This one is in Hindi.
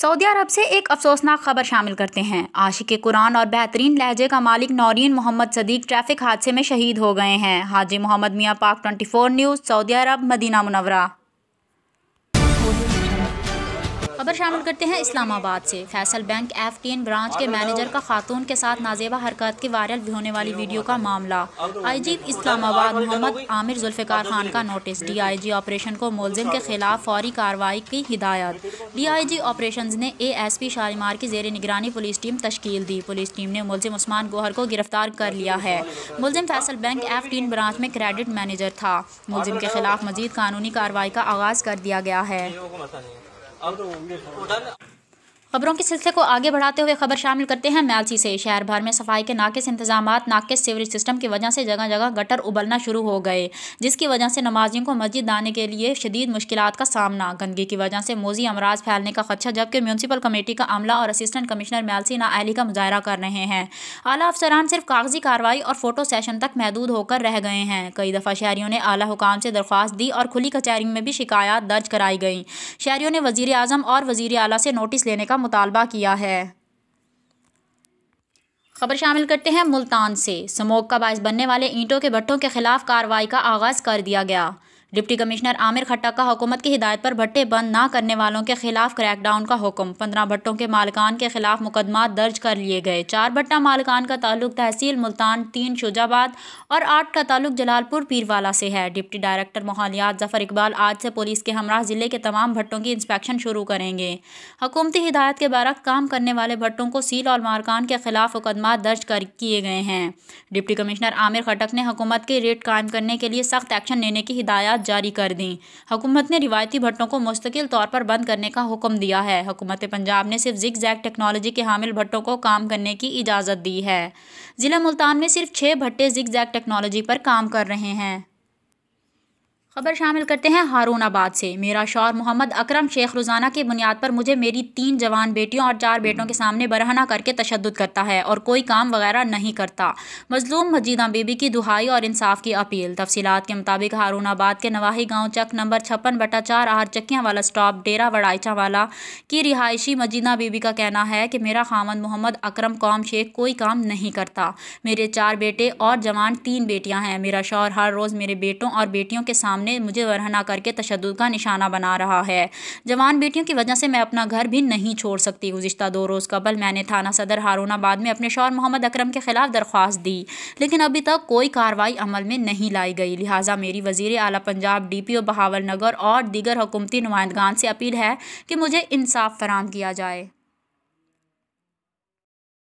सऊदी अरब से एक अफसोसनाक खबर शामिल करते हैं आशिक कुरान और बेहतरीन लहजे का मालिक नौरीन मोहम्मद सदीक ट्रैफिक हादसे में शहीद हो गए हैं हाजी Mohammad Mian Pak 24 news Saudi Arabia Medina Munawwara खबर शामिल करते हैं इस्लामाबाद से Faisal bank F T N branch के मैनेजर का खातून के साथ नाजेबा हरकत के वायरल होने वाली वीडियो का मामला आई जी इस्लामाबाद मोहम्मद आमिर जुल्फ़िकार खान का notice D I G operation को मुलजिम के खिलाफ फौरी कार्रवाई की हिदायत डी आई जी ऑपरेशन ने ए एस पी शालीमार की जेर निगरानी पुलिस टीम तश्कील दी पुलिस टीम ने मुलजिम उस्मान गोहर को गिरफ्तार कर लिया है मुलजिम Faisal bank F T N branch में क्रेडिट मैनेजर था मुलजिम के खिलाफ मजीद कानूनी कार्रवाई का आगाज़ कर दिया गया है अब तो उधर खबरों के सिलसिले को आगे बढ़ाते हुए खबर शामिल करते हैं मैलसी से शहर भर में सफाई के नाकस इंतजाम नाकस सीवरेज सिस्टम की वजह से जगह जगह गटर उबलना शुरू हो गए जिसकी वजह से नमाजियों को मस्जिद आने के लिए शदीद मुश्किल का सामना गंदगी की वजह से मोजी अमराज फैलने का खदशा जबकि म्यूनसिपल कमेटी का अमला और असिस्टेंट कमिश्नर मैलसी नाअली का मुजाहरा कर रहे हैं आला अफसरान सिर्फ कागजी कार्रवाई और फोटो सेशन तक महदूद होकर रह गए हैं कई दफ़ा शहरीों ने आला हुकाम से दरख्वास्त दी और खुली कचहरी में भी शिकायत दर्ज कराई गई शहरीों ने वजी अजम और वजीर अला से नोटिस लेने का मुतालबा किया है खबर शामिल करते हैं मुल्तान से स्मोक का बायस बनने वाले ईंटों के भट्टों के खिलाफ कार्रवाई का आगाज़ कर दिया गया डिप्टी कमिश्नर आमिर खट्टा का हुकूमत की हिदायत पर भट्टे बंद ना करने वालों के खिलाफ क्रैकडाउन का हुक्म पंद्रह भट्टों के मालकान के खिलाफ मुकदमा दर्ज कर लिए गए चार भट्टा मालकान का ताल्लुक तहसील मुल्तान तीन शुजाबाद और आठ का ताल्लुक जलालपुर पीरवाला से है डिप्टी डायरेक्टर माहौलियात जफर इकबाल आज से पुलिस के हमरा ज़िले के तमाम भट्टों की इंस्पेक्शन शुरू करेंगे हुकूमती हिदायत के बारक काम करने वाले भट्टों को सील और मालकान के खिलाफ मुकदमा दर्ज कर किए गए हैं डिप्टी कमिश्नर आमिर खटक ने हुकूमत के रेट कायम करने के लिए सख्त एक्शन लेने की हिदायत हदायत जारी कर दी हुकूमत ने रिवायती भट्टों को मुस्तकिल तौर पर बंद करने का हुक्म दिया है हुकूमत पंजाब ने सिर्फ जिक जैक टेक्नोलॉजी के हामिल भट्टों को काम करने की इजाज़त दी है ज़िला मुल्तान में सिर्फ छः भट्टे जिग जैक टेक्नोलॉजी पर काम कर रहे हैं खबर शामिल करते हैं हारून आबाद से मेरा शौर मोहम्मद अकरम शेख रोज़ाना की बुनियाद पर मुझे मेरी तीन जवान बेटियों और चार बेटों के सामने बरहना करके तशद करता है और कोई काम वगैरह नहीं करता मजलूम मजीदा बीबी की दुहाई और इंसाफ की अपील तफसीत के मुताबिक हारून आबाद के नवाही गाँव चक नंबर छप्पन बटा चार आहर चक्कियाँ वाला स्टॉप डेरा वड़ाइचा वाला की रिहायशी मजीदा बीबी का कहना है कि मेरा खामन मोहम्मद अक्रम कौम शेख कोई काम नहीं करता मेरे चार बेटे और जवान तीन बेटियाँ हैं मेरा शौर हर रोज़ मेरे बेटों और बेटियों के सामने ने मुझे वरहना करके तशद का निशाना बना रहा है जवान बेटियों की वजह से मैं अपना घर भी नहीं छोड़ सकती गुज्त दो रोज़ कबल मैंने थाना सदर हारूनाबाद में अपने शौर मोहम्मद अक्रम के खिलाफ दरख्वास्त दी लेकिन अभी तक कोई कार्रवाई अमल में नहीं लाई गई लिहाजा मेरी वजीर अली Punjab D P O Bahawalnagar और दीगर हुकूमती नुमाइंदान से अपील है कि मुझे इंसाफ फराम किया जाए